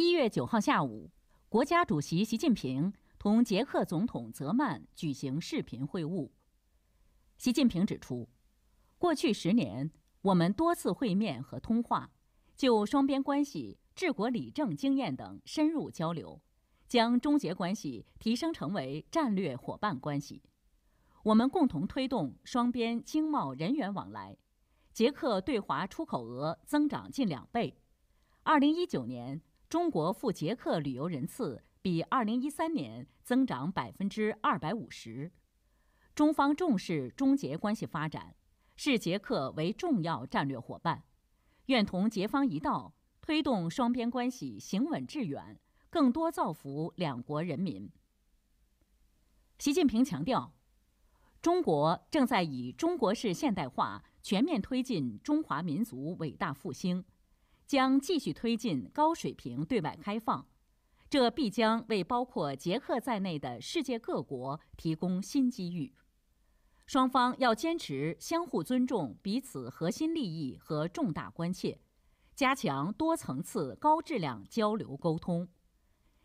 一月九号下午，国家主席习近平同捷克总统泽曼举行视频会晤。习近平指出，过去十年，我们多次会面和通话，就双边关系、治国理政经验等深入交流，将中捷关系提升成为战略伙伴关系。我们共同推动双边经贸人员往来，捷克对华出口额增长近两倍。二零一九年。中国赴捷克旅游人次比2013年增长百分之二百五十。中方重视中捷关系发展，视捷克为重要战略伙伴，愿同捷方一道推动双边关系行稳致远，更多造福两国人民。习近平强调，中国正在以中国式现代化全面推进中华民族伟大复兴。将继续推进高水平对外开放，这必将为包括捷克在内的世界各国提供新机遇。双方要坚持相互尊重彼此核心利益和重大关切，加强多层次高质量交流沟通。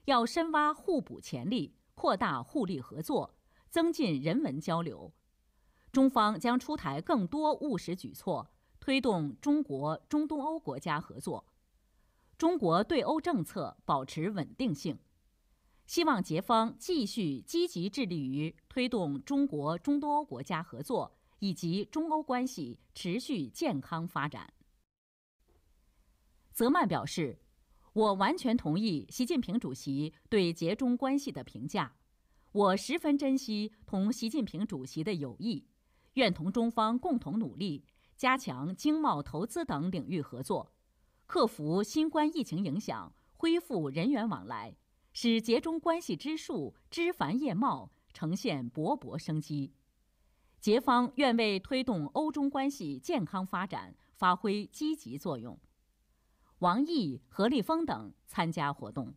要深挖互补潜力，扩大互利合作，增进人文交流。中方将出台更多务实举措。推动中国中东欧国家合作，中国对欧政策保持稳定性。希望捷方继续积极致力于推动中国中东欧国家合作以及中欧关系持续健康发展。泽曼表示：“我完全同意习近平主席对捷中关系的评价，我十分珍惜同习近平主席的友谊，愿同中方共同努力。”加强经贸投资等领域合作，克服新冠疫情影响，恢复人员往来，使中关系之树枝繁叶茂，呈现勃勃生机。捷方愿为推动欧中关系健康发展发挥积极作用。王毅、何立峰等参加活动。